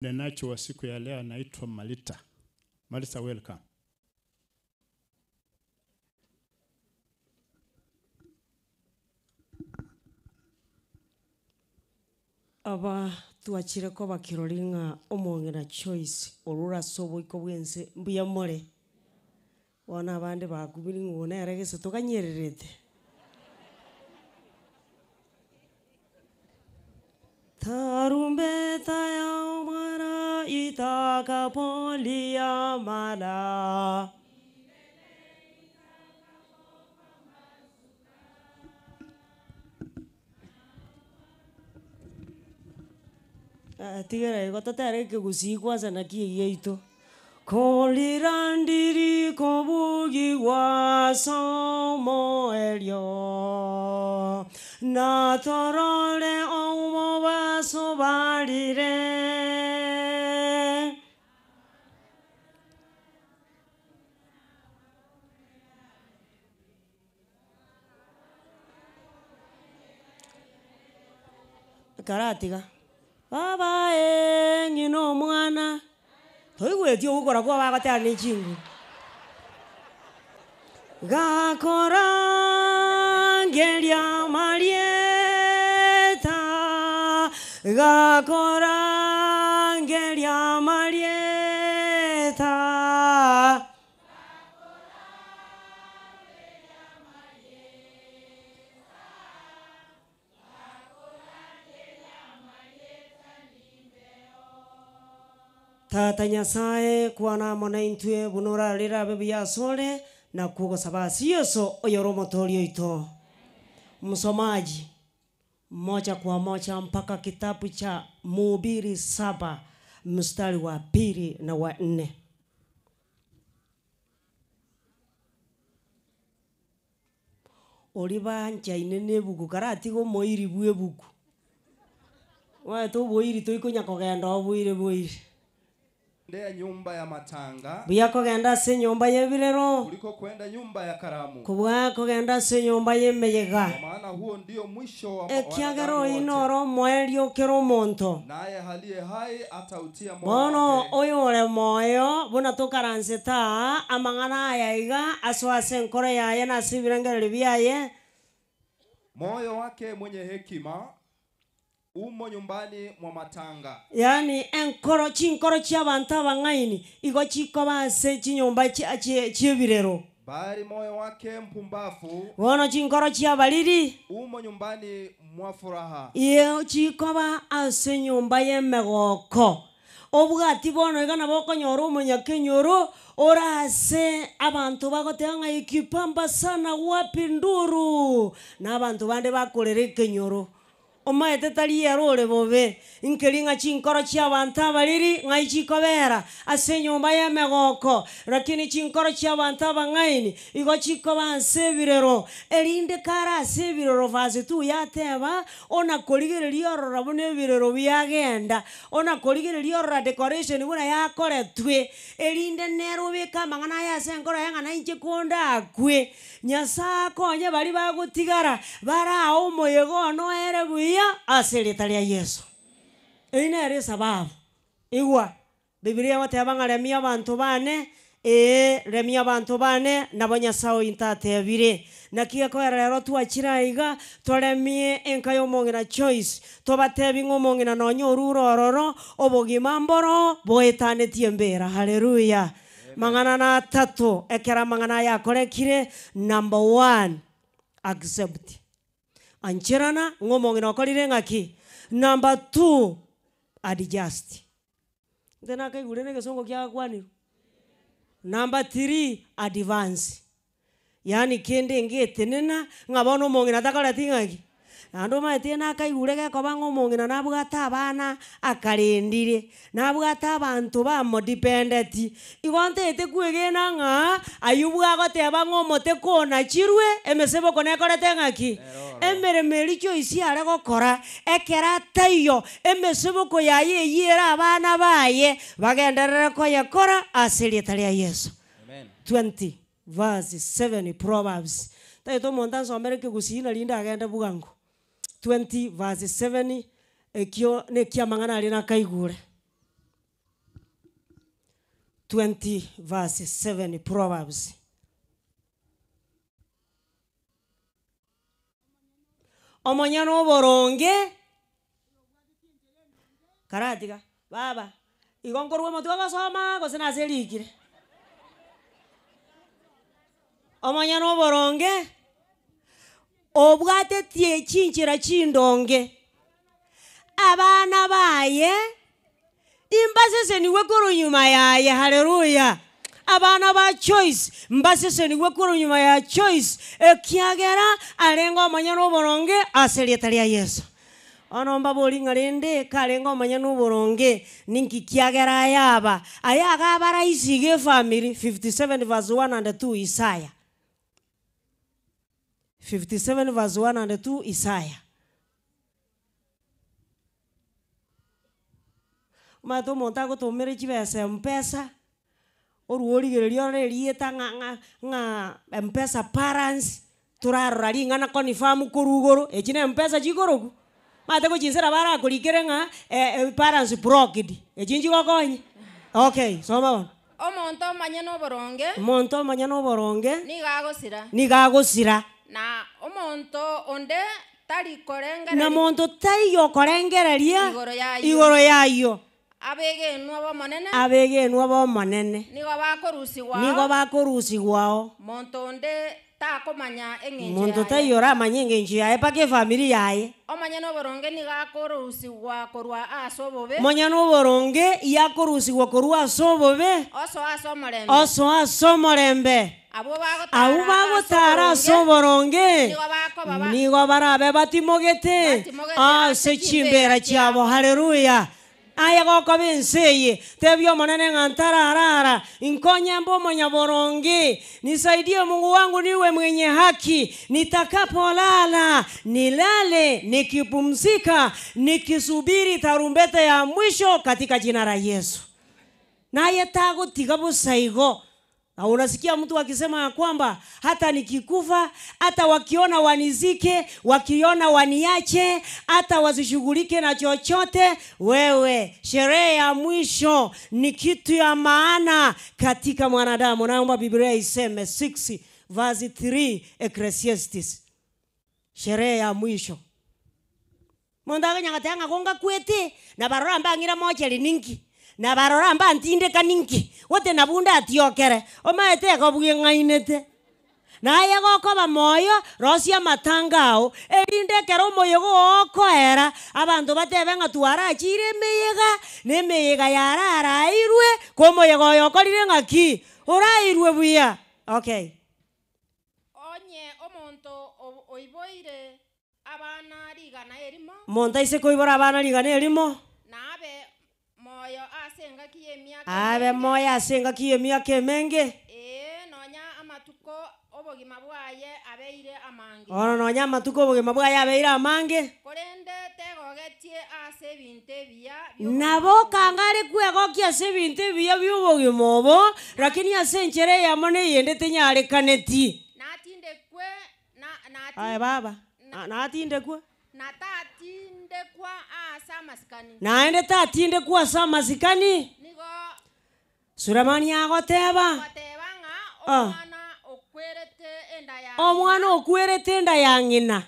Nenacho wa siku ya leo anaitwa Malita. Malita, welcome. aba twachireko bakirori ng'a omong'ina choice orura sobo iko bwense mbuya more bono abande bakubiri ng'o nere gese 타룸베타야 마라 이다가 벌리야 마라 Ah, ti direi, te che così quasi è una chiesa. Kolirandiri kobugi wasomo elio Natorole omo waso balire Karatiga Baba e nino mwana toigwetio gakora ngeria marieta gakora tata nyasaye kwana mona intue bono orarera ya biasore na kugosaba ase yoso oyore omotori ito msomaji moja kwa moja mpaka kitabu cha mubiri saba mstari wa pili na wa nne. oli banchaine na ebuku karatiga omoiri bwa ebuku waete oboiri toikonyakogenda oboire boire ndea nyumba ya matanga buyakogenda ase enyumba y'ebirero kuliko kwenda nyumba ya karamu kubwakogenda ase enyumba y'emeyega maana huo ndio mwisho wa ekiagaro inoro noro omoyo monto omonto naye halie hai atautia moyo bono oyo ore moyo buna tokaransete aha amang'ana aya iga aso ase enkoro yaye na sibirangere biaye moyo wake mwenye hekima umo nyumbani mwa matanga yani enkoro chinkoro chia bantu abang'aini igo chikoba ase chinyomba chiebirero bari moyo wake mpumbafu bono chinkoro chia baliri umo nyumbani mwa furaha iye chikoba ase nyomba yemegoko obwati bono iga nabo okonyora omonyakenyoro orase abanto bagotega ng'a ikipamba sana wapi na abanto bande bakorera ekenyoro omaetetariya rore bobe nkeri ng'a chinkoro chia abanto abariri ng'ai chikobera ase enyomba ya emegoko rakini chinkoro chia abanto abang'aini igo chikoba nse ebirero erinde kare ase ebirero vase tu yateba ona korigereria orora buna ebirero biagenda ona korigereria orora decoration buna yakoretwe erinde nero obeka amang'ana aya ase enkoro ya ng'ana inche konda akwe nyasaye akonye bari bagotigara bara omoyego ono ere buya ya ase rita ria Yesu ĩi nere sababu igwa bibilia batebanga remia abanto bane ee remia abanto bane nabo nyasaye intatebire naki ekogera rero twachira iga twaremie enka ya omong'ina choice tobatebi ng'a omong'ina nonyoru ororo obogima mboro boetanetie embera haleluya mang'ana na atatu ekera mang'ana yakorekire number one accept ancerana ngomongin okorire ng'aki number two adjust nte nakaigure na egesungu giagakwanirwe number three advance yaani kende ngetenena ng'abono omong'ina takoreti ng'aki naende omaete na akaigure gekoba ng'a omong'ina nabwate abana akarendire nabwate abanto bamodipendeti igo ntaete kwegena ng'a aywo bwagoteba ng'a omote kona chirwe emeseboko nekorete ng'aki emeremo eri choisi are gokora ekera taiyo emeseboko yaye eyere abana baye bagenderere koyekora ase rieta ria yesu 20 verse 7 proverbs taete omonto ansomere ekegusii narinde agende 20 verse 7 ekio eh, ne kia kiamang'ana arĩ na kaigure 20 verse 7 proverbs omonya na oboronge karatiga baba igo nkorwa omotwe ogosoma gose nase erikire omonya na oboronge obwate chinchira chindonge abana baye imbaseseniwe nyuma yaye haleluya abana ba choice mbaseseniwe kuronyuma ya choice ekiagera arenga omanya n'oboronge ase rieta ria yesu ono mbaboringa ng'arende karenga omanya n'oboronge ninki kiagera ayaba ayaga abaraisi ge family 57 verse 1 and 2 isaya 57 verse 1 and 2 Isaiah. Mato Isaya. to omonto agotomera chibesa mpesa orwa origereria orerieta ng'a mpesa parents torarora ring'ana confirm korwa igoro echi na mpesa chikoroku mate gochinsera barakorikere ng'a parents broke brokid echi nchigokonye okay soma bono omonto omanye na oboronge omonto omanye na oboronge niga agosira niga sira na omonto onde tarikorengereria na monto taigokorengereria igoro yayo abegenwa bo abegenwa nigo bakorusigwao nigo takomanya engenji muntu taiyora amanye engenji yaye paka efamiri yaye omanye noboronge nigakorusiwa korwa ase obobe monya noboronge yakorusiwa korwa ase obobe oso ase omorembe oso ase omorembe abo bagotara ase oboronge nigo barabe batimogete ah, ase chimbera chiabo haleluya aya goko bense eye monene omonene ng'a ntararara nkonyemba omonyaboronge nisaidie Mungu wangu niwe mwenye haki nitakapolala nilale nikipumzika nikisubiri tarumbete ya mwisho katika jina la Yesu naye tagutiga bosaigo na unasikia mtu akisema ya kwamba hata nikikufa, hata wakiona wanizike, wakiona waniache, hata wasishughulike na chochote, wewe, sherehe ya mwisho ni kitu ya maana katika mwanadamu. Naomba Biblia iseme 6 verse 3 Ecclesiastes, sherehe ya mwisho mundu agenyangateng'a gonga kwiti na barora mbangira mocheri ningi na barora mba ntinde nki wote na bunda atiokere ũmaete ekobwie ng'ainĩte naye gokoba moyo rosia matangao erindekera omoyo gookoera abanto batebe ng'a twarachire emeyega na emeyega yararairwe ko moyo oyo okorire ng'aki orairwe buya okay onye omonto oiboire abana rigana erimo monto aise koibora abana rigana erimo abe moya asengaki iyo emyaka emenge ono ee, nonya amatuko obogima bwaye abeire amange nabo kanga are kwegokia ase ebinto ebiya bia obogima obo rakini ase enchere eyamo na eyende tenyarekaneti aye baba natinde kwe naende tatinde ase amasikani sulemani agoteba ah. omwana okwirete enda ya ng'ina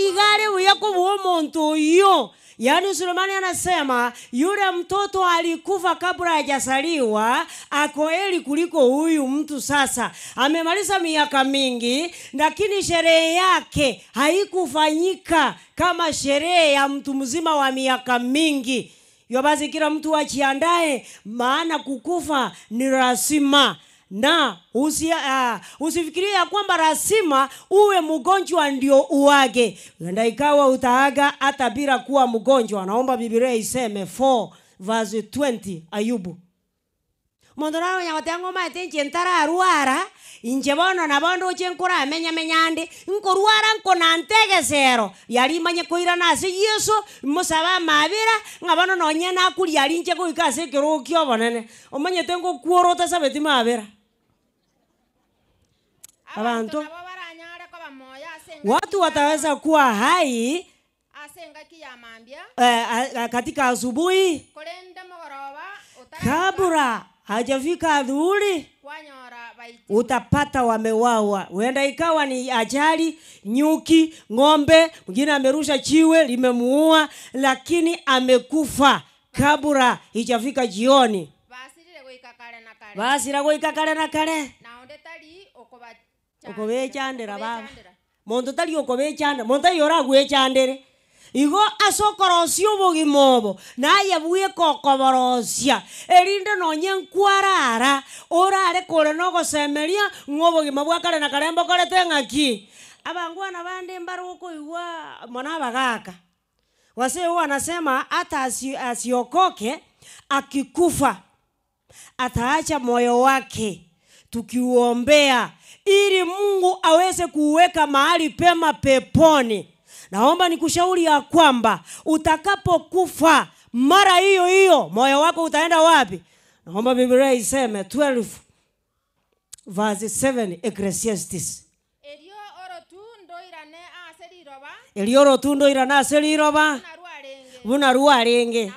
igare buya kubuwa omuntu uyo yaani sulemani anasema yule mtoto alikufa kabla hajasaliwa ako heri kuliko huyu mtu sasa amemaliza miaka mingi lakini sherehe yake haikufanyika kama sherehe ya mtu mzima wa miaka mingi hiyo basi kila mtu achiandae maana kukufa ni rasima na usi, uh, ah, usifikiria ya kwamba rasima uwe mgonjwa ndio uage enda ikawa utaaga hata bila kuwa mgonjwa naomba bibilia iseme 4 verse 20 ayubu mundu ura wenya guteng'umaitie inchi ntararwara inche bono nabo ndoche nkoramenyamenya ndi nkorwara nkona ntegesero yari imanye koirana ase yesu mosaba amabera ng'a bono nonye nakuri yari inche goika ase ekero kia obonene omanyete ngokwora otasabeti mabera abantu watu wataweza kuwa hai eh, katika asubuhi kabura hajafika adhuhuri utapata wamewawa, wenda ikawa ni ajali, nyuki, ng'ombe, mwingine amerusha chiwe limemuua, lakini amekufa kabura ijafika jioni. basi goika kale na kale okobechandera baba muntu tari okobechandera muntu ayo oragwechandere igo asokorosia obogima obo naye bweka erinde nonye nkwarara orare kore na ogosemeria obogima bwakare na kare mbokorete eng'aki abangwana bande mbarokoigwa mona abagaka wazee huwa anasema hata asiokoke akikufa ataacha moyo wake tukiuombea ili Mungu aweze kuweka mahali pema peponi naomba nikushauri ya kwamba utakapokufa mara hiyo hiyo moyo wako utaenda wapi naomba biblia iseme 12 verse 7 ecclesiastes elioro tu irana aseri riroba buna rwarenge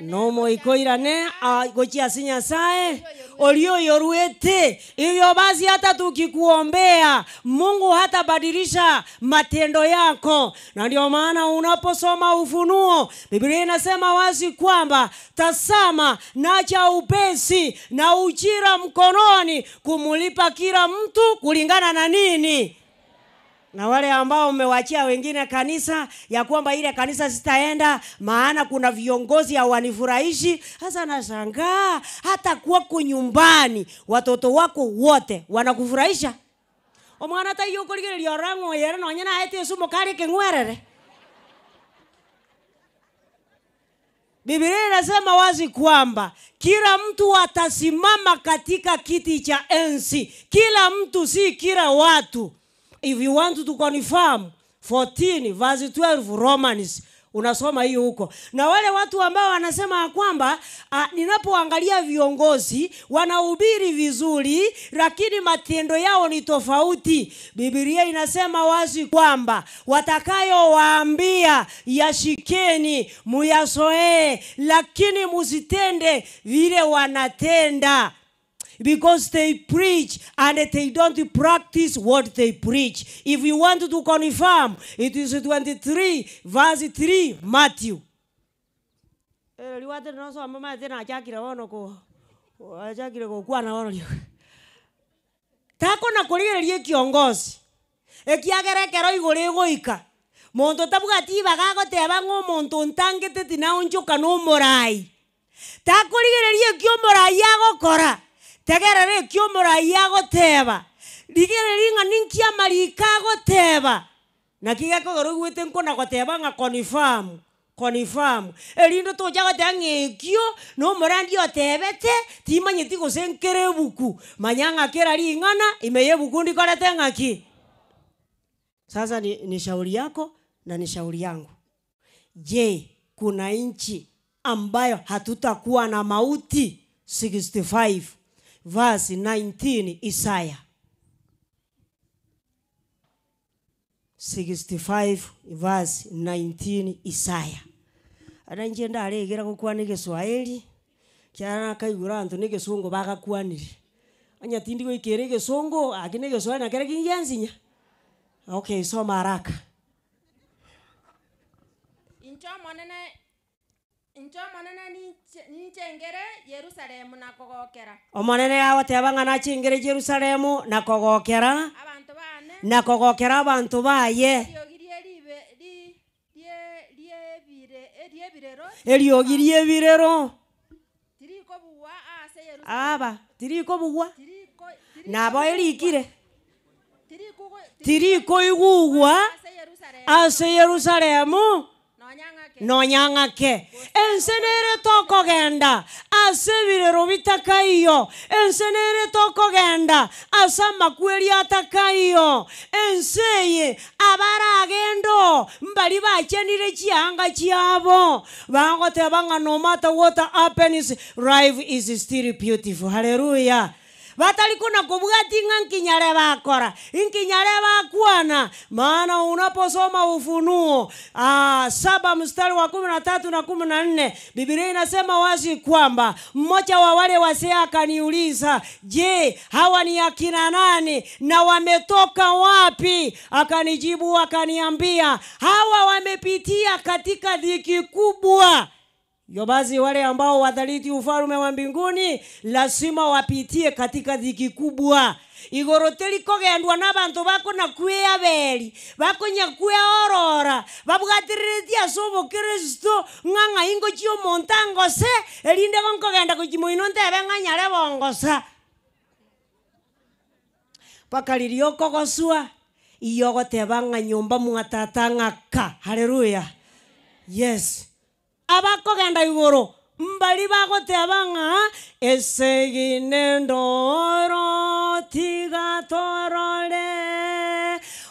nomoiko irane gochi ase nyasaye ulioyorwete. Hivyo basi hata tukikuombea Mungu hatabadilisha matendo yako, na ndio maana unaposoma Ufunuo, Biblia inasema wazi kwamba tasama, naja upesi na ujira mkononi, kumulipa kila mtu kulingana na nini? na wale ambao mmewachia wengine kanisa ya kwamba ile kanisa sitaenda maana kuna viongozi hawanifurahishi sasa nashangaa hata kwako nyumbani watoto wako wote wanakufurahisha omwana ta taiyũkũrigĩrĩria orango yere nonye naete esumo karĩ kĩng'werere Biblia inasema wazi kwamba kila mtu atasimama katika kiti cha enzi kila mtu si kila watu if you want to confirm 14 verse 12 Romans unasoma hiyo huko na wale watu ambao wanasema ya kwamba ah, ninapoangalia viongozi wanahubiri vizuri lakini matendo yao ni tofauti bibilia inasema wazi kwamba watakayowaambia yashikeni muyasoee lakini muzitende vile wanatenda because they preach and they don't practice what they preach. If you want to confirm, it is 23, verse 3, Matthew. takona kurigereria kiongozi ekiagerekero igore egoika monto tabwatibaga agoteba ng'a omonto ntangete tina onchoka na omorai takorigereria eki omorai agokora tegera rä å agoteba rigere gå teba ring'ani nkia marika gå teba na kiga gä rå guä tä na gå teba ng'a konifamu konifamu erindo tå ja gå kio no må otebete timanyä ti gå cänkä buku manya ng'akä ra ring'ana imeye buku ndikorete ng'aki sasa ni, ni shauri yako na ni shauri yangu je kuna inchi ambayo hatutakuwa na mauti 65 verse 19 Isaiah 65 verse 19 Isaiah adanjie ndaregera gukwa ni giswaeli kiana kaigura antu ni gisungu bagakwanire anya tindi ikere gisungu agi ni giswaeli nakere kingianzinya okay soma haraka incho monene nchomonene nchengere yerusalemu na kogokera omonene yagoteba ng'ana nachingere jerusalemu na kogokera na kogokera abanto baye eriogi e, riebirero aba tirikobugwa nabo erikire tirikoigugwa ase yerusalemu nonyangake ense nere tokogenda ase ebirero bitakaiyo ense nere tokogenda ase amakueri atakaiyo ense eye abaragenda o mbari bakenire chianga chiabo bagoteba ng'a nomata what happens life is still beautiful halleluya batari nga nkinyare bakora inkinyare bakwana maana unaposoma ufunuo ah, saba mstari wa kumi na tatu na kumi na nne bibilia inasema wazi kwamba mmoja wa wale wazee akaniuliza je hawa ni akina nani na wametoka wapi akanijibu akaniambia hawa wamepitia katika dhiki kubwa Hivyo basi wale ambao wadhaliti ufalme wa mbinguni lazima wapitie katika dhiki kubwa igoro terikogendwa na bantu bakona kwia beri bakonya kwia orora babwatiriritie ase obokristo ng'ang'a ingo chio angose erinde gonkogenda kochimoino ntebe ng'anyare bongosa mpaka riria okogosua iyo ogoteba ng'a nyomba mwatata ng'aka haleluya yes abakogenda iguru mbali bako tebanga. esegine ndoro tiga torore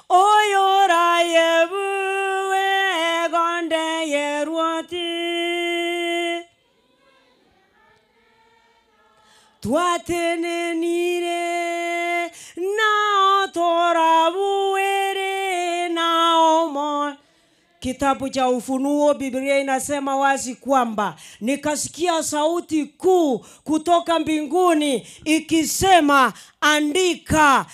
oyora yebuwe gonde yerwoti twatenenire Kitabu cha Ufunuo, Biblia inasema wazi kwamba nikasikia sauti kuu kutoka mbinguni ikisema, andika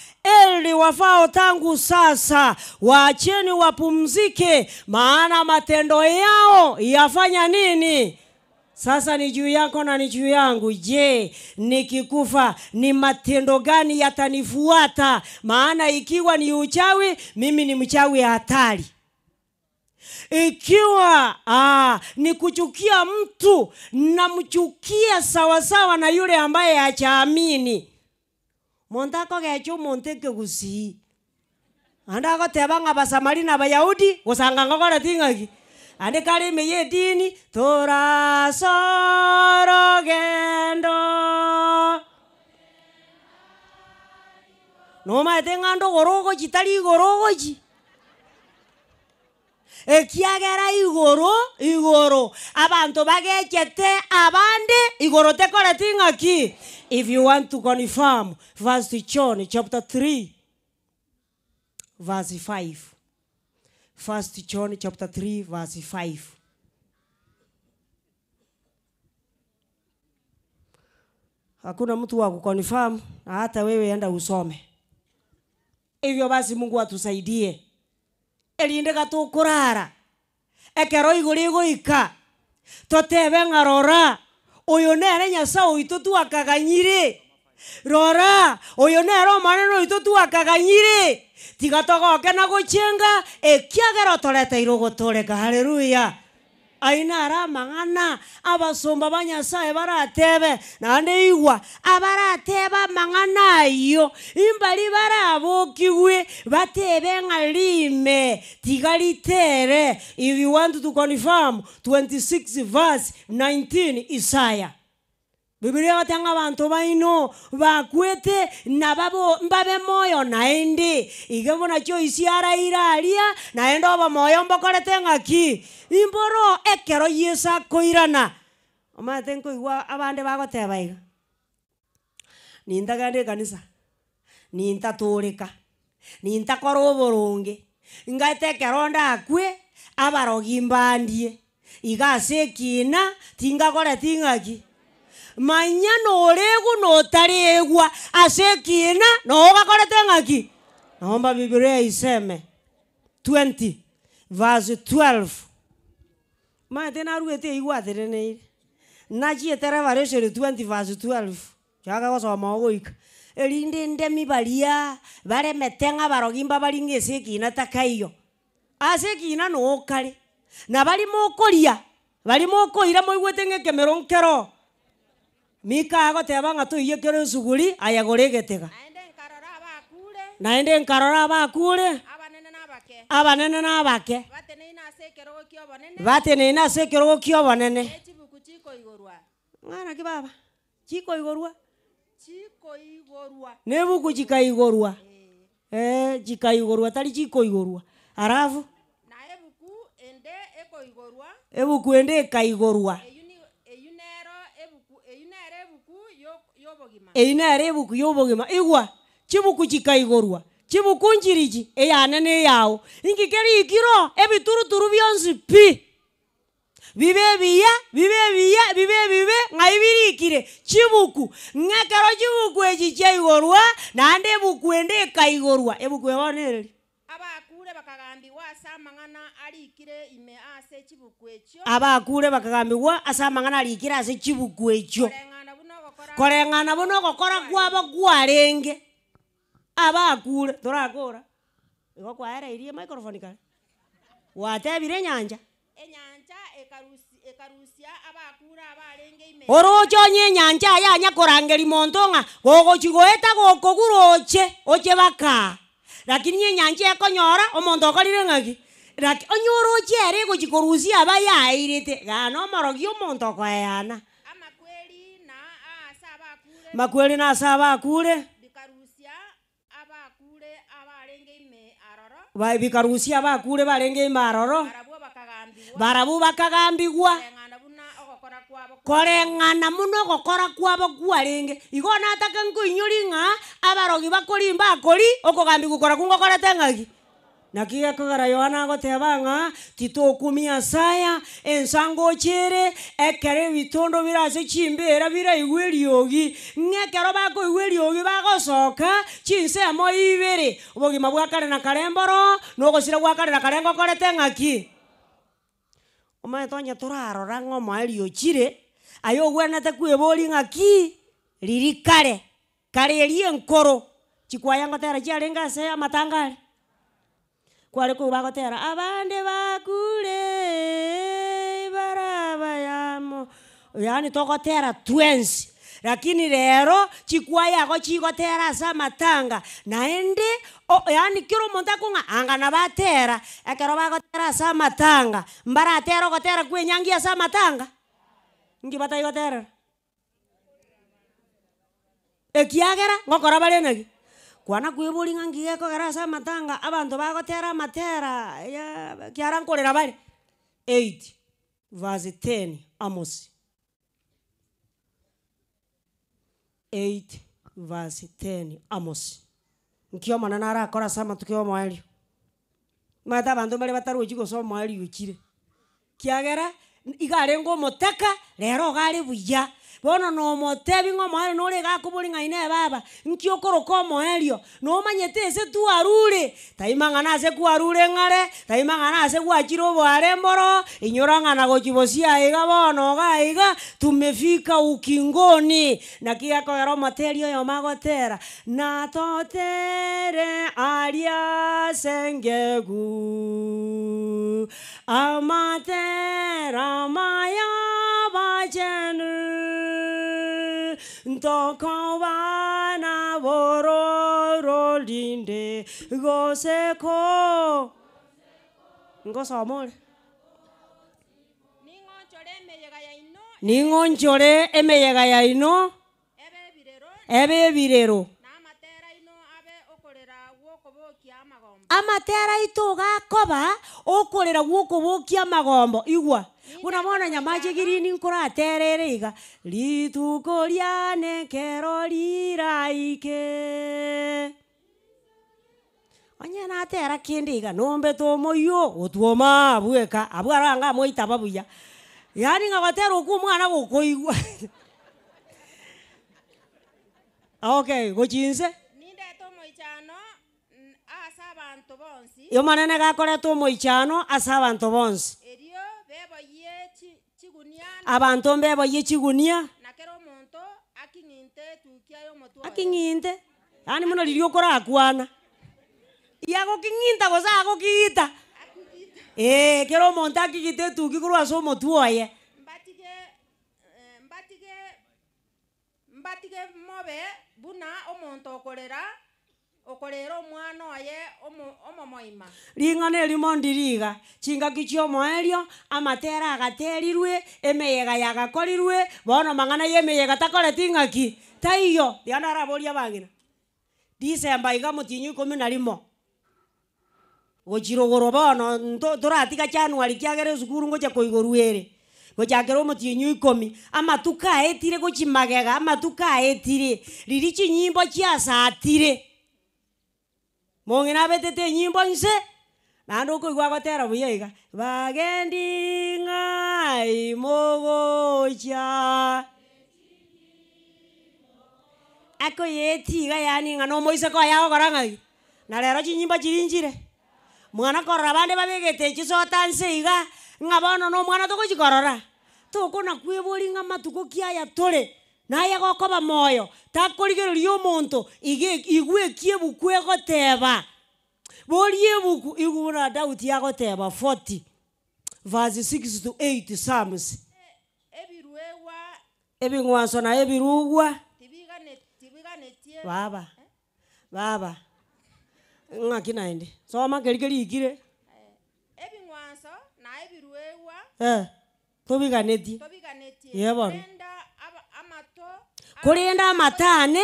Eli wafao tangu sasa, waacheni wapumzike, maana matendo yao yafanya nini? Sasa ni juu yako na ni juu yangu. Je, nikikufa ni matendo gani yatanifuata? Maana ikiwa ni uchawi, mimi ni mchawi hatari ikiwa aa, ah, ni kuchukia mtu namchukia sawasawa na yule ambaye hachaamini montakogechwa omonto ekegusii ande agoteba ng'a na abayahudi gosanga ngogora ting'aki ande karime ya edini gendo rogendo nomaete ng'ande ogoro tari igoro ekiagera igoro igoro abantu bagechete abande igoro tekoreti ng'aki if you want to confirm verse to john chapter 3 verse 5 first john chapter 3 verse 5 hakuna mtu wa kuconfirm na hata wewe enda usome hivyo basi mungu atusaidie erinde ga tukurara ekero igu riguika totebe ng'a rora oyo nere nyasaye oito twakaganyire rora oyo nere omanene oito twakaganyire tiga togoke na gochienga ekiagero otoreteirwe gotoreka haleluya aina aramang'ana abasumba ba nyasaye baratebe naende igwa abarateba amang'ana ayo imbari barabokiwe batebe eng'arime tiga ritere if you want to confirm 26 verse 19 Isaiah. bibilia batanga abanto baino bakwete nababo mbabe moyo naende iga muna kyo isiaraire aria naende obo moyo mbokorete ng'aki imboro ekero yesu akoirana omanyete nkoigwa abande bagoteba iga nintagende ekanisa nintatũrĩka nintakora ũbũrũngĩ ngaite ekero ndakwe abarogi mbandie iga ase ekina tingakore ting'aki manya noregwa notaregwa ase ekina noogakorete ng'aki naomba bibilia iseme 20 verse 12 maete narugete eigwatireneire nachietera evaresheri 20 verse 12 chakagosoma ogoika erinde ndemi baria baremete ng'a barogi mba bari ng'a ase ekina takaiyo ase ekina nookare na bari mokoria bari mokoira moigwete ng'ekemero nkero mika agoteba ng'a kero kiore osuguri aya gore naende nkarora abakure abanene na abake bateneine ase ekerogo kia obonene ng'ana ki baba chikoigorwa eh. eh, na ebuku chikaigorwa eh chikaigorwa tari chikoigorwa arafu ebuku ende ekaigorwa e eina ere ibuku ya obogima igwa chibuku chikaigorwa chibuku njiriji eyanene yago inki kerikiro ebituruturu bionsi pi bibe ebiya bibe ebiya bibe ebibe ng'ai birikire chibuku ng'a kero chibuku echi chiaigorwa naende ebuku ende ekaigorwa ebuku ebonereri abakure bakagambiwa ase amang'ana arikire ase chibuku echio abakure bakagambiwa ase amang'ana arikire ase chibuku echio koreng'ana bono ogokora kwabo gwarenge abakure torakora igo kwaereirie microphone kare watebire enyanja enyanja ekarusia abakura abarenge orochonye enyanja ayanya korangeri monto ng'a gogochigoeta gokogura oche baka lakini enyanja ekonyora omonto okorire ng'aki onye oroche ere egochikorusia aba yairete gana omorogi omonto okoeana makweli nasa abakule bikarusia abakure barenge ime aroro barabu bakagambigwa koreng'ana muno ogokora kwabo kwarenge igo natake nkoinyori ng'a abarogi bakorimba akori okogambigwa kora kungokorete ng'aki na gigekogera yona goteba ng'a kumia saya ensango chire ekere bitondo birase chimbera biraigwa eriogi ng'ekero bakoigwa eriogi bagosoka chinsemo ibere obogima bwakarena kare mboro nogosira gwakarena kare ngokorete ng'aki omanye tonya torarora ng'omo eriochire aye obwanete kwebori ng'aki riri kare kare eri enkoro chikwaya ngotera chiarenge ase amatangare kwari kuu bagotera abandi bakure baraba yamo yani togotera twensi lakini rero chikwa yako chigotera ase amatanga naende oh, yaani kiro monta kunga anga angana batera ekero bagotera ase amatanga mbaratera ogotera kwa enyangi ase amatanga nki bataigoterera ekiagera ngokora bare kwana kwiburinga ngigeko garasa amatanga abanto bagotera amatera ya kiara nkorera bare eight verse ten Amos eight verse 10 Amos nkio mana narakora sama tukio mwali mata abanto bare bataruji gosoma mwali yukire kiagera igare ngomoteka rero gare buya bono nomotebi ng'a omoerio nore gakoboring'aine ebaba nki okoroka omoerio nomanyete ase twarure taima ng'a nase kwarure ng'are taima ng'a nase gwachire obware mboro inyora ng'ana gochibosia iga bono iga iga tumefika ukingoni naki gakogera omoteri oyo magotera natotere aria sengegu amatera maya vajanu Ntoko wana vororo linde goseko Ngosomole Ningonjore emeyega ya ino Ebe ebirero amatera ito koba okorera gukobokia magombo igwa buna bono nyamache girini nkoraterere iga rituko riane kero riraike onye natera kende iga nombe tomoiyo otwoma abweka abwo aranga amoitaba buya yaani ng'agotera oku omwana gokoigwa okay gochinse nindete omoichano ase abanto bonsi omanene gakorete omoichano ase abanto bonsi abantu mbebo yechigunia aking'inte yaani muno riri ũkũrakwana iagũking'inta gũcaa gũkiita ee eh, kĩra omonto akigite etuki korwa tuki kũrwaca ũmũtuoye mbatige mobe buna omonto okorera ukurira omwana oye omomoima ring'ana erimo ndiriga chingaki chiomoerio amatera agaterirwe emeyega yagakorirwe bono mang'ana ya emeyega takoreti ng'aki taiyo riana araboria abagina disemba iga motinyu ikumi na rimo gochirogoro bono toratiga chanuari kiagere esukuru ngocha koigorwa ere gochakera omotinyu ikomi amatuko aetire gochimagega amatuka aetire riri chinyimbo chiasatire mong'ina abetete enyimbo nse naende okoigwa agotera buya iga bagendi ng'ai mogocha akoyeti iga yani ng'a nomoise koyago kora ng'ai narero chinyimbo chirinchire mwana korora bande babegete chisota nse iga ng'a bono no omwana togochikorora tokona kwebori ng'a matuko kiaya tore naye gokoba moyo takorigereria omonto igwe ekie ebuku egoteba borie ebuku igura dauti agoteba 40 verse 6 to 8 psalms e, ebing'wanso na ebirugwa baba eh? baba ng'aki naende soma keri kerikire ebing'wanso na ebirwewa eh, tobiganetie yebono kuri nda matane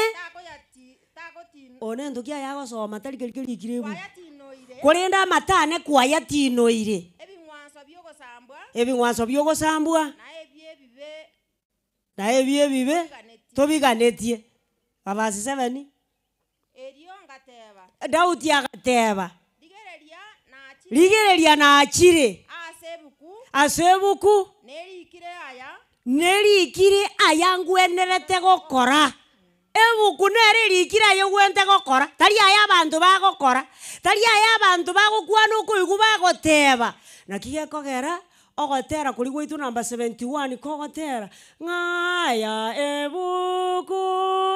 one ndugia ya gocoma tarikirikiri ikiribu kuri nda matane kwaya tinoire ebi ng'waso biogosambua na ebi ebibe tobiganetie abasi seveni dauti agateba rigereria na achire ase ebuku ase ebuku aya nä aya ayangwenerete gokora ebuku nere rikiri ayogwente gokora tari aya abanto bagokora tari aya abanto bagokua nokoigwa bagoteba naki gekogera ogotera kuri gwaitu namba 71 kogotera ng'aya ebuku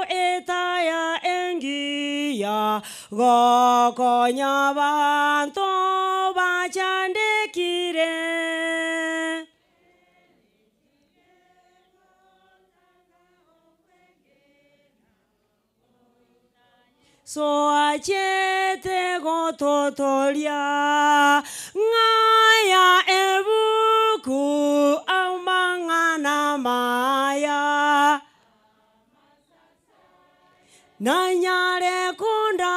etaya engiya gokonya banto bachandekire so achete gototoria ngaya ebuku au mangana maya na nyare konda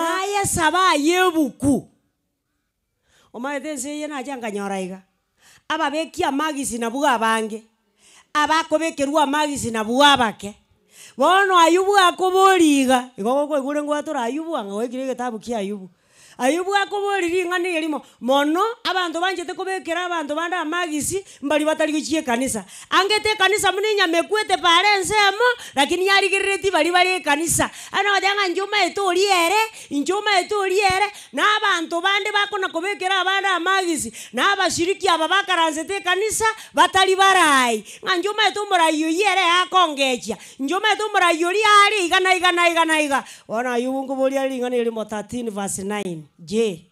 naye saba yebuku omaete ense eye nachanganyora iga ababeki amagisi nabo abange kobekerwa amagisi nabo abake bono ayubu akoboriga igo gokoigure ngwatora ayubu anga goikire egetabu kia ayubu ayi bwakoboririring'ani erimo mono abantu abanto banchete kobekera abanto bande amagisi mbari batarigochia kanisa angete ekanisa muna enyama ekuete para ensemo lakini yarigerereti bari bari ekanisa ano batanga njuma eturi ere njuma eturi ere n'abanto bande bakona kobekera abande amagisi n'abashiriki aba bakaransete ekanisa batari barayi ng'a njuma ete omorayi oywo ere yakongechia njuma ete omorayi ori are iga na iga na iga na iga bono ayubu nkoboria ring'ana erimo 13 verse 9 je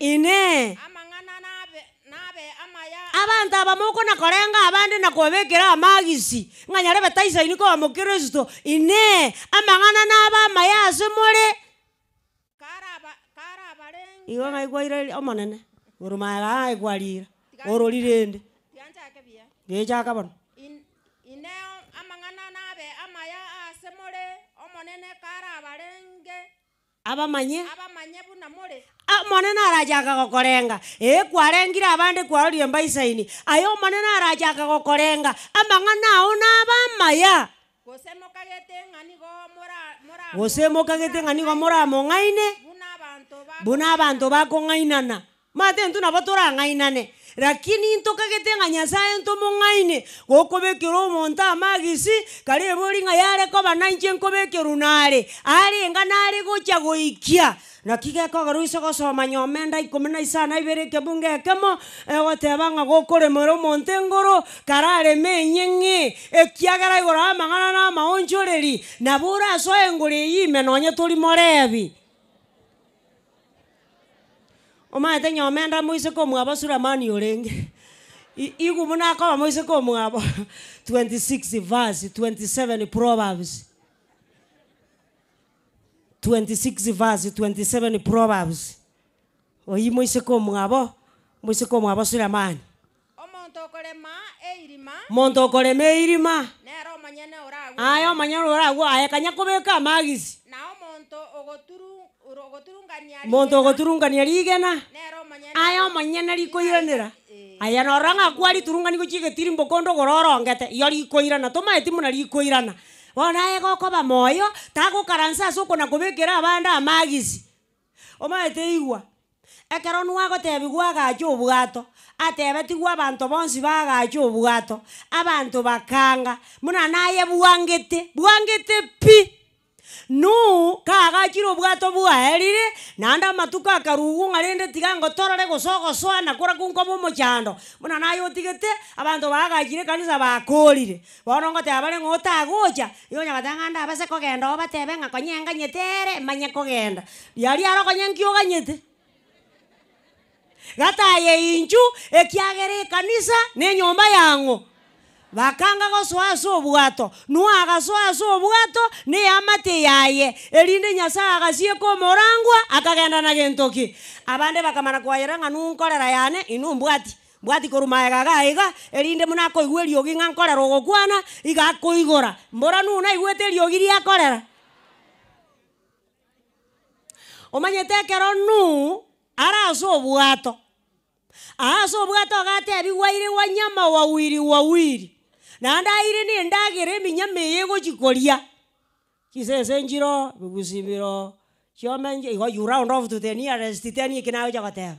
ine abanto abamooko korenga abande nakobekera amagisi ng'anyare betaisaini isaini koba mokristo ine amang'ana naba amaya ase more igo ng'aigwaire omonene buru maega ng'aigwarira ororire ende ngechaka bono ine amang'ana nabe amaya ase more omonene kara abarenge abamanye ah, mwana narajaga gokorenga e eh, kwarengire abande kwarorie mbaisaini ayo mwana narajaga gokorenga amang'a nao nabamaya gũcĩmũkagĩte ng'anigo mũramo ng'ainĩ buna abantu bakũng'ainana mate ntu nabo torang'ainane rakini ntokagete ng'a nyasaye ntomong'aine gokobekera omonto amagisi kare ebori ng'a yarekoba nainche nkobekera unare arenga nare gocha goikia naki gekoga nyomenda ikomi na isana ibere ekebunge ekemo egoteba eh, ng'a gokoremera omonto engoro kararema enyeng'e ekiagera igoro amang'ana na amaonchoreri nabo orasoa engoro eyime nonye tori morebi umaete nyomenda moisiko mwabo Sulemani orenge igumu nakoba moisiko mwabo 26 verse 27 proverbs 26 verse 27 proverbs oyi moisiko mwabo moisiko mwabo Sulemani monto okorema eirima aya omanyene oragwo aye kanya kobeka amagisi muntu uguturungania rigena aya omonyene rikoiranira aya noro ng'akua riturungani gochigetirie mbokondo gororongete iyo rikoirana tomaeti muna rikoirana bonaye gokoba moyo tagokaransa ase okona kobekera abande amagisi omaete igwa ekero nwagotebi gwagacha obwato atebeti gwa abanto bonsi bagacha obwato abanto bakanga muna naye bwangete bwangete pi nu kagakire obwato bwaerire naende amatuko akarugu ng'arende tiga ngotorore gosogoswa nakora kunkoba omochando buna naye otigete abanto bagakire kanisa bakorire bono ngoteba bare ng'a otagocha yonyagoteba ng'ande abase kogenda obatebe ng'a konyenganyete ere manye kogenda riari aro nkioganyete gataye inchu ekiagera ekanisa na enyomba yang'o bakanga gosoa ase obwato nwagasoa ase obwato na eamate yaye erinde nyasaye agasie ko omorangwa akagenda na gento ki abande bakamana kwayera ng'a nunkorera yane inu mbwati bwati koruma ega gaiga erinde muna akoigwa eriogi ng'a nkorera ogokwana iga akoigora mbora nuna igwete eriogi riakorera omanyete ekero nu arase obwato aase obwato gatebi waire wanyama wawiri wawiri na ndaire ni ndagire minya miyi guchikoria kisese njiro bigusibiro nje igo you round off to the nearest then kina kinawe jagoteba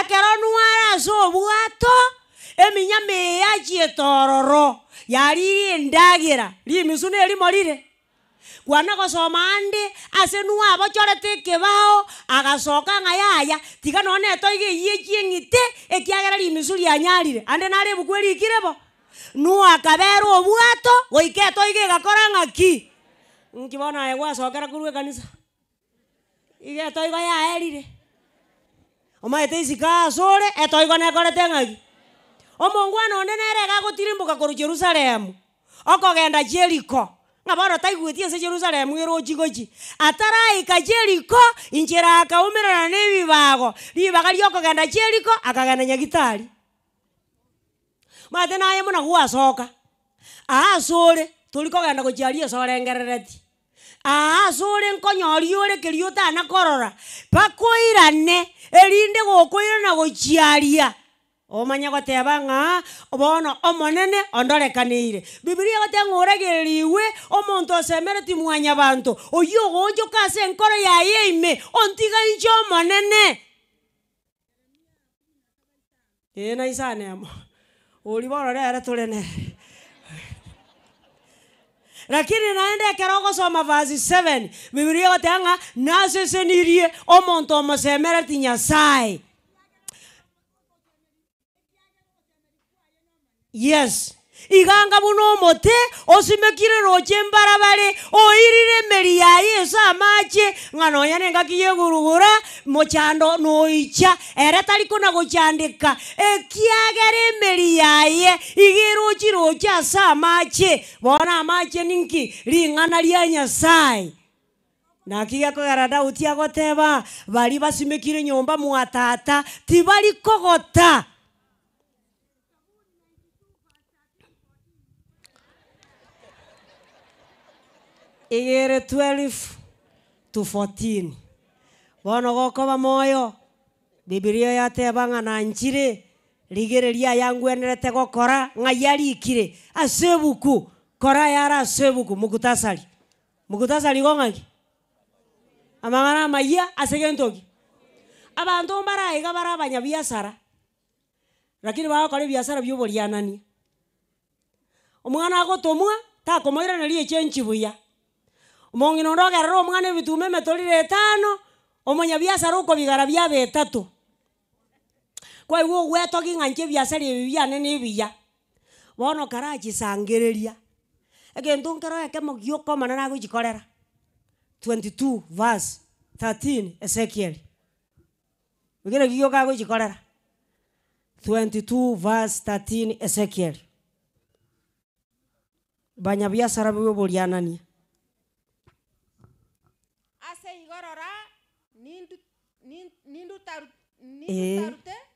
ekero nwara ase obwato eminya miya chietororo yariri endagira rimisu nerimo rire kwana gosoma ande ase nuabochorete ekebao agasoka ng'ayaya tiga noone etoiga eyie chieng'ite ekiagera rimisu rianyarire ande nare ebuku bo nu akaberwa obwato goiketwa igegakora ng'aki nkibona aye gwasokera korwa ekanisa igetwa igo yaerire omaete isika asore etwa igo nekorete ng'aki omongwana one nere gagotirimboka korwa jerusalemu okogenda jeriko ng'aboro taigwetie ase jerusalemu ere ochigochi ataraika jeriko inchera akaumerana na ebibago ribaga riokogenda jeriko akagenda nyagitari mathe naye muna gwacoka aacũrĩ tũri kogenda gũciaria corengerereti aacũrĩ nkonyori ũrĩkĩri ũtanakorora bakũirane erinde gũkũira na gũciaria omanya goteba ng'a bono omonene ondorekanĩire bibilia gote ng'ũragĩrĩra iwe omonto osemereti mwanya banto oyio ogũnjũka ase enkoro yaye eime ontiga inche omonene ĩ naisane amo uri bora rere lakini naende ekero ogosoma vasi 7 bibilia egotebanga nasesenirie omonto omosemereti nyasaye yes iganga buna omote osimekire roche mbarabare oirire emeri yaye ase amache ng'ana onya na engaki yegurugura mochando noicha ere tarikona gochandeka ekiagera emeri yaye igerochi roche ase amache bona amache ninki ring'ana ria nyasaye naki kogera dauti agoteba bari basimekire nyomba mwatata tibari kogota igere 12 to 14 bono gokoba moyo bibilia yatebanga na nchire rigereria yangwenerete gokora ng'ai arikire ase ebuku kora yara ase ebuku mugutasari mugutasari igo ng'aki amang'ana amaya ase gentoki abanto mbaraiga bara abanyabiasara lakini bagokora ebiasara bia oborianania omwana agotomwa takomoiranaria echenchi buya omong'ina ondogerera omwana ebitume emetorire etano omonyabiasara okobigara biabe etatu kwaiwa ogwetogi ng'anki ebiasari ebi biane na ebiya bono karachisangereria egento nkero nkeroeke mogi okomana nagochikorera 22 verse 13 ezekieli egere gioka agochikorera 22 verse 13 ezekieli banyabiasara bibe oborianania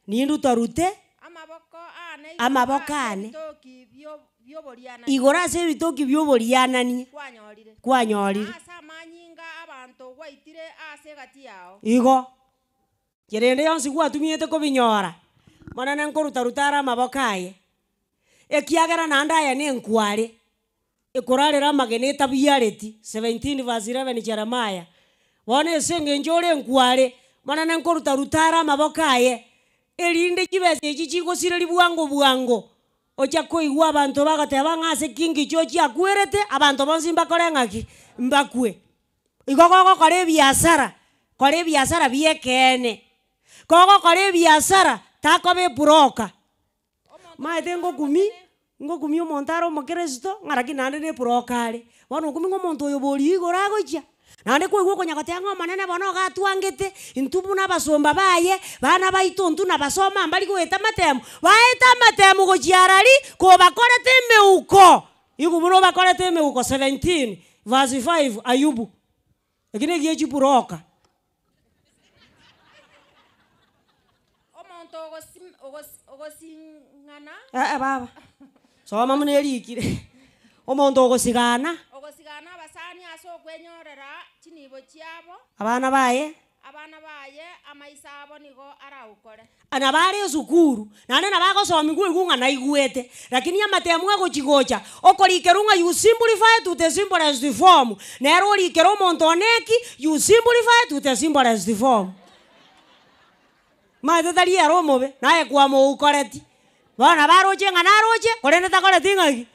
nindu torute eh, amaboko ane igora ase ebitoki bioboriananie kwanyorire igo kerende yonsi gwatumiete kobinyora mona nkorutaruta ara amaboko aye ekiagera naende aya ne enkware ekorarera amagena etabiareti 17 verse 11 jeremaya bono ase eng'encho ore enkware monana nkoruta rutara amaboko aye erinde chibesa echi chigosireri bwango bwango ocha koigwa abanto bagateba ng'ase kingi chio chiakuerete abanto bonsi mbakore ng'aki mbakue igo gogokora ebiasara kora ebiasara biekene gogokora ebiasara takoba eburoka maete ngokumi ngokumi omonto are omokeresito ng'araki na eburoka are bono okumi ng'omonto oyo bori igoro agochia naende kwaigwa okonyagota eng'o omonene bono ogatwangete intwe buna abasomba baye bana baito na basoma mbari goeta amatemo baeta amatemo gochiarari kobakorete emeuko igu buna obakorete emeuko 17 verse 5 ayubu lakini egiechiburoka omonto ogosing'ana ee baba soma muna erikire omonto ogosigana ogosigana basani ase okwenyorera chinibo chiabo abana baye abana baye amaisa abo nigo araukore ana na bare esukuru nane nabagosomigwa igung'a naiguete lakini amatemwa egochigocha okorikera kerunga you simplify to the simple as the form nero orikera kero montoneki you simplify to the simple as the form ma matetari ero omobe naye kwamo ukoreti bona baroche ng'a naroche korende takoreti ng'aki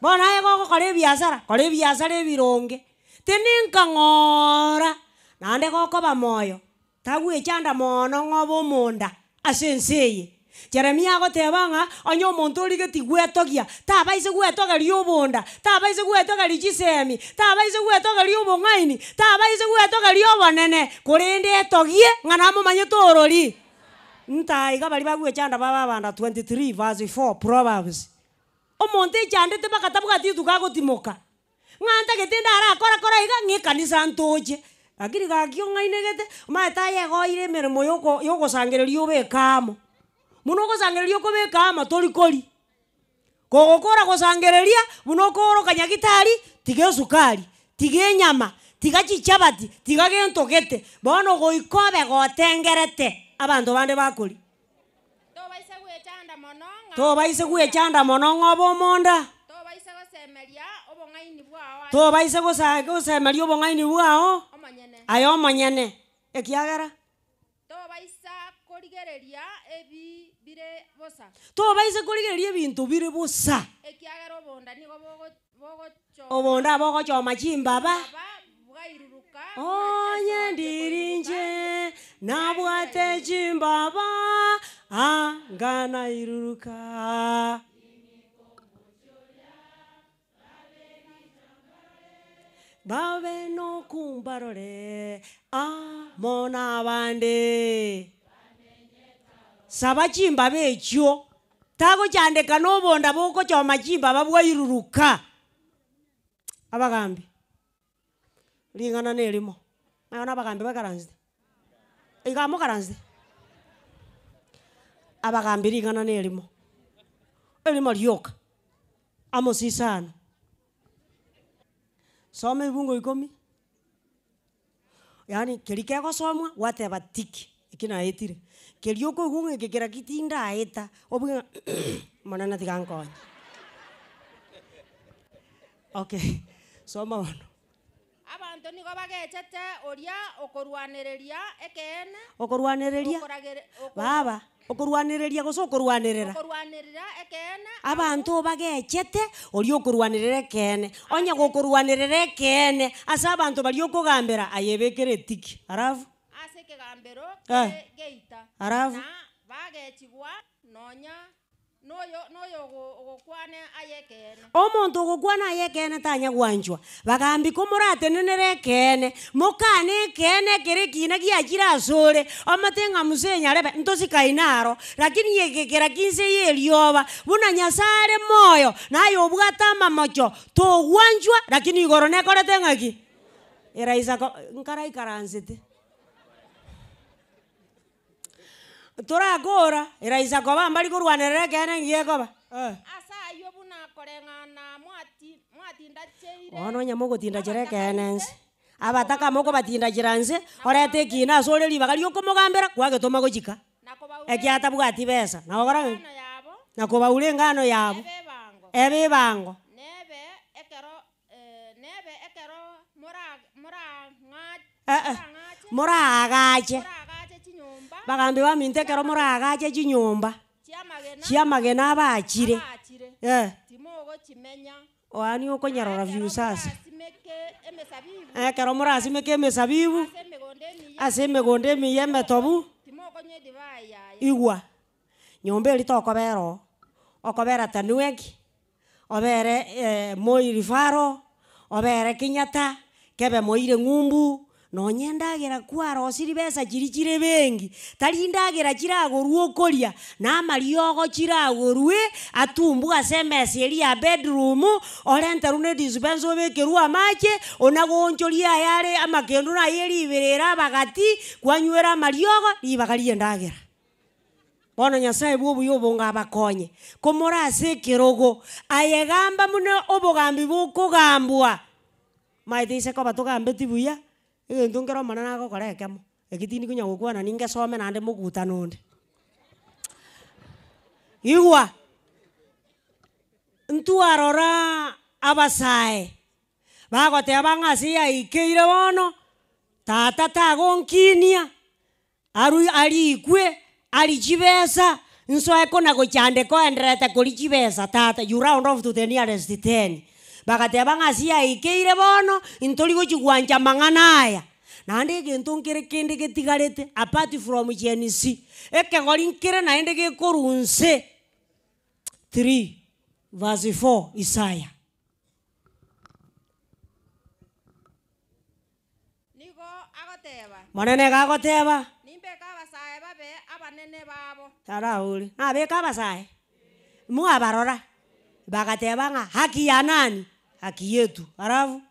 bona kore gogokora kore kora ebiasara ebironge nkangora naande gokoba moyo tagwechanda mono ng'oba omonda ase enseye jeremia agoteba ng'a onye omonto origeti gwetogia tabaise gwetogeria obonda tabaise gwetogeria chisemi tabaise gwetogeri obong'aini tabaise gwetogeria obonene korende etogie ng'ana amomanyete orori ntaiga bari bagwechanda baba abanda 23 verse 4 proverbs omonto echandete bagatabugatituka agotimoka ng'antagete kora iga ng'e kanisa ntoche lakini gakio ng'ainegete maeta yegoire emeremo yogosangereria obeka amo mono ogosangereria okobeka ama torikori gogokora gosangereria mono okoorokanya gitari tiga esukari tiga enyama tiga chichabati tiga gento gete bono goikobe gotengerete abanto bande bakori tobaise gwechanda mono ng'oba monda tobaise gosemeria obong'aini bwao aye omonyene ekiagera tobaise korigereria ebinto bire bosa obonda aba ogochoma chimbaba onyendirinje nabwate chimbaba anga nairuruka babe nokumbarore amona bande saba chimba becho tago chandeka nobonda boko cha majimba babwairuruka abagambi lingana nelimo mayona abagambi bakaranze igamo karanze abagambi lingana nelimo elimo lyoka amosi sana some ibungo ikomi yani keri kegosomwa wateba tiki iki naetire keri okoigwa ng'ekekera kitinda aeta obwe monene tigankonya okay soma bono abantu nigo bagechete oria okorwanereria ekeene okorwanereria baba okorwanereria gucukurwanirira abantu bagechete uri ukurwanirira kene onye gukurwanirira kene ase abantu bari ukugambira ayebekere tiki arafu ase kegambero eh. geita arafu bagechigwa nonya omonto ogokwana ekeene tanyagwanchwa bagambi moratenenere ekeene mokana ekeene kere kina giachire asore enyarebe musenyarebe ntosikainaro lakini yegekera kinse yerioba buna nyasare moyo naye obwata amamocho togwanchwa lakini igoro nekorete ng'aki eraisako nkaraikaransete turagura iraisa koba mbari kurwanirira kene ngiekoba eh. asa iyo bunakoreng'ana mwatinda mugutinda chire kene nse abataka mukubatinda chira nse orete kina ase ore ribaga riukumugambira gwagituma gochika ekiata bwati besa nagokora nakobaura engano yabo ebe ibango eh, moragache bagambä ami ntekero må chinyomba chiamagena abachire oani å konyarora biu sasa ekero morasimeke emesabibu ase emegondo emiya emetobu igwa nyomba eri tokobera oo okobera tanuegi obere eh, moi rifaro obere kinyata kebe moire ng'umbu no nyendagira kwarosiri besa chiri chire bengi tarindagira chiragorwa okoria namariogo chiragorwe atumbu gasemesi eri ya bedroom orente rune dispensa obekerwe amache onagonchoria yare amakendo naye riberera bagati kwanywera amariogo ribaga riendagira bono nyasaye bwo obuya obonga abakonye komora ase ekerogo ayegamba muna obogambi bokogambwa maete iseko batogambeti buya egento nkeromana nagokora ekemo egitini konya gokwana ninge some naende mogutana onde igwa ntwarora abasae bagoteba ng'asi yaikeire bono tata tagonkinia aru arikwe ari chibesa nsoe kona gochande koenderete kori chibesa tata you round off to the nearest ten bagateba ng'a yaikeire bono intori gochigwancha mang'ana aya naende egento nkere kende getigarete apart from chnc ekegori nkere naende gekorwa nse 3 verse 4 isaya nigo agoteba monene gagoteba nimbeka abasae babe abanene babo tarauri nabeka abasae mwabarora bagateba ng'a haki ya nani akiyetu arabu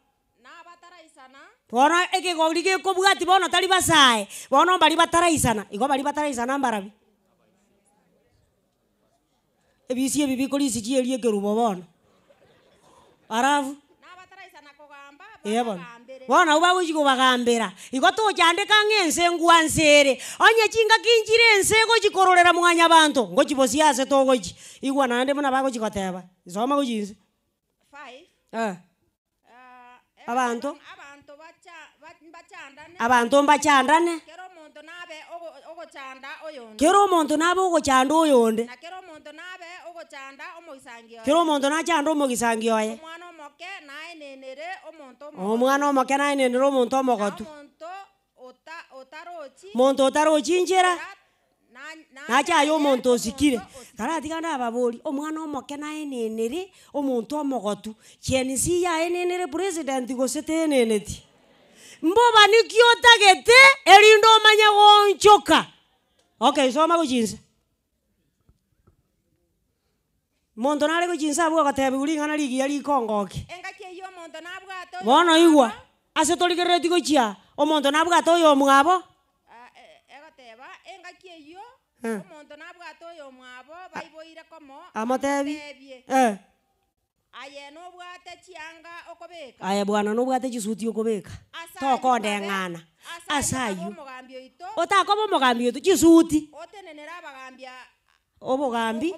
bono ekigori gekobwati bono tali basae bono bari bataraisana igo bali bataraisana mbarabi ebisi ebi bikorisichi eri ekerubo bono arabu iye bono bono abo bagochi kobagambera igo to jande ka ngense nguansere onye chinga kinchire ense egochi kororera mwanya bantu go banto ngochi bosiase togochi igwana naende buna bagochi goteba isoma gochi nse Eh. Eh, abantu abantu mbachandane kero omonto nabe ogochanda oyonde kero omonto nachanda omogisangi oye omwana omoke naenenere omonto omogotu monto otarochi njera nachayo omonto osikire kara tiga nababori omwana omoke naenenere omonto omogotu chienisi yaenenere president gosete eneneti mboba nikio erinde omanye gonchoka okay soma gochinsa monto nare gochinsa abwo ogotebi kuring'ana rigiya rikongoki bono igwa ase torigerereti gochia omonto nabwate oyo omwabo Eh. omuntu nabwata oyo mwabo baiboire komo amutebie eh. aye nobwate chianga okobeka aye bwana nobwate chisuti okobeka tokondeng'ana asayu otakoba omogambi oito chisuti otenenera abagambia obogambi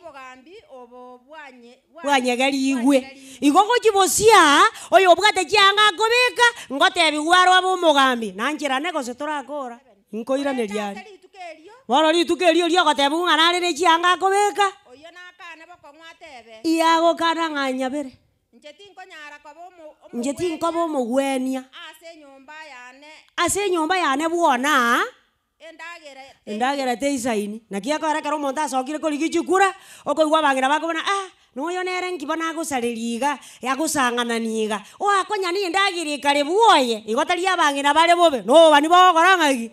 bwanyegeri igwe igo gochibosia oyo obwate chianga akobeka ngotebi gwarwa bomogambi nanchirane gose torakora nkoiraneriari wora ritukerio riogoteba ng'ana rĩrĩ chianga akũbĩka oyo nakana bokong'wa atebe iagũkana ng'anyabĩre nje tinkoba omogwenia ase enyomba yane bwona endagera teisaini nakiakoerekera omonto asokire korigi chikura okoigwa abang'ina bakobona ah noyo nere nkibona agosareri iga agosang'anani iga oakonyani endagera ikare bwoye igotari abang'ina bare bobe noba nibo ogorang'aki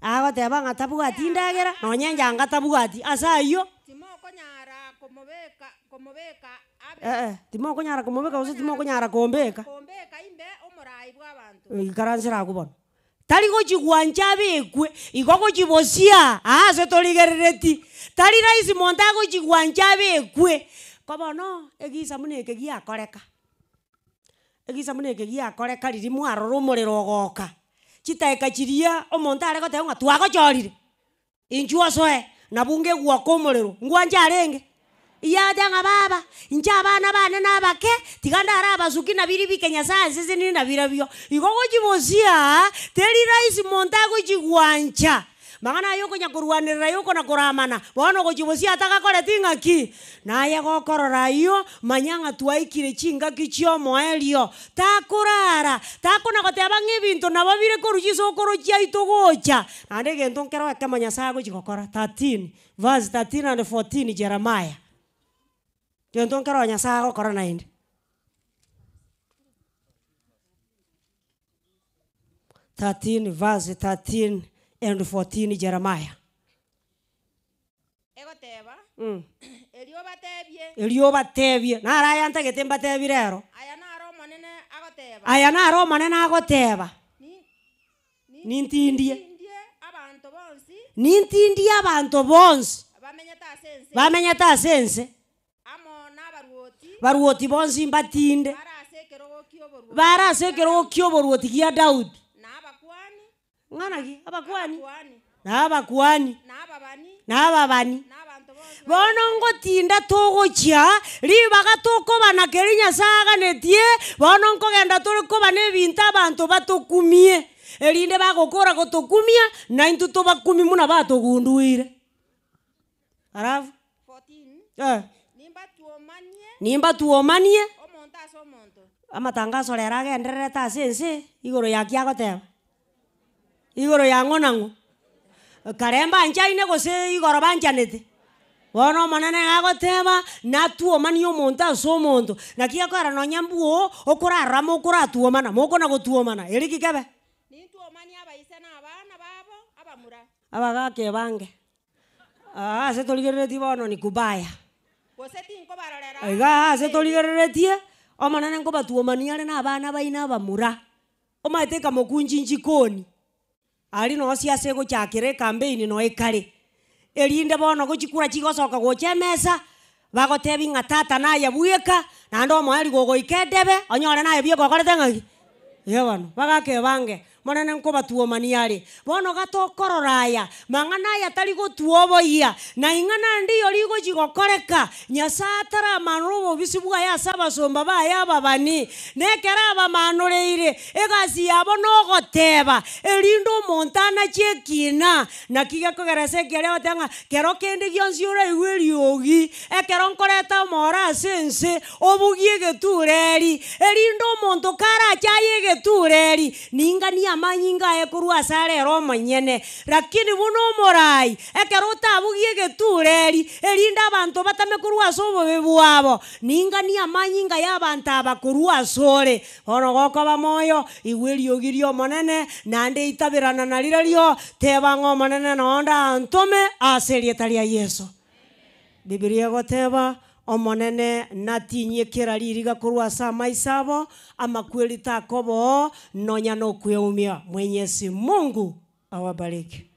agoteba ng'atabwati ndagera nonyenja ng'atabwati ase aywo timo komobeka eh, eh, gose timo okonyara kombeka eh, ikaransera akobona tari gochigwancha abekwe igo gochibosia ase torigerereti tari raisi monto agochigwancha abekwe kobono egisa muna eke giakoreka egisa muna eke giakoreka riri mwarora omorero ogoka chiria omonto are goteba ng'a twagochorire inchwe osoe nabo ngegwoka omorero ngwanje arenge iyate ng'a baba inche abana bane abake tiga ndare abasuki nabiri bike nyasaye nsese nini nabirabio igo gochibosia teri rahisi monto agochigwancha magana yuko nya kuruanirira yuko na kuramana bono guchibusia atagakore ting'aki naye gokorora ta kurara ta chingaki chiomoerio takorara takona na ng'ebinto kuruji bire kuruji chisokoro chiaito gocha naende egento nkeroeke manyasaye gochigokora 13 verse 13 and 14 jeremiah gento nkeroo nyasaye gokora naende thirteen verse thirteen and 14 Jeremiah egoteba mm. erio batebie erio batebie naraya ntagete mbatebi rero aya naro monene agoteba aya naro monene agoteba nintindie nintindie abanto bonsi bamenyete ase ense baruoti bonsi mbatinde barase kio oboruoti gia daudi ng'anaki abakwani na abakwani na bani bono ngotinda togochia ribaga tokobana keri nyasaye aganetie bono nkogenda tori kobana ebinto abanto batokumie erinde bagokora gotokumia na naintu tobakumi muna batogunduire arabu eh. nimba tuomanie amatangaso rera agendererete ase ense igoro yaki agoteba igoro ya ng'o na ng'o karemba nchaine gose igoro banchanete bono omonene gagoteba natuomani omonto ase omonto naki gekogera nonya mbuo okorarama okoratuomana mokona gotuomana eri ki kebe nintuomani ah, ase torigereretie bono ni kubaya iga ase torigereretie omonene nkobatuomani are na abana baina abamura omaete ekamokunji nchikoni ari no si ciaca iguchakire campaign no ikare erinde bono gochikura chigocoka gochemesa bagotebi ng'a tata naye bweka naende omoeri gogoika edebe onyore naye bieka okorete ng'aki iye bono bagake bange monene nkobatua maniare bono gatokororaya mang'anaya tari gotuoboia na ing'ana ndiyo rigochigokoreka nyasaye ataramana obobisi bwaye ase abasomba baye ababani nekere abamanureire egasi yabo nogoteba erinde omonto anachi ekina seki gekogeresa ekiaria goteng'a kero kende gionsi oraigwa eriogi ekero nkoreta omoro ase ense obugie egetura eri erinde omonto karachaye egetura eri ningania amanyingae korwa ase arera omonyene lakini buna omorai ekero otabugia egetureri erinde abanto batame korwa ase obobe bwabo ningania amanyingae abanto aba korwa ase ore bono gokoba moyo igwe eriogi ria omonene naende eitabirana narire rio teba ng'a omonene noonde antome ase rieta ria yeso bibilia egoteba omonene natinyiä ririga korwa ase amaisa abo amakweri takobo nonya nokweumia mwenyezi mungu awabariki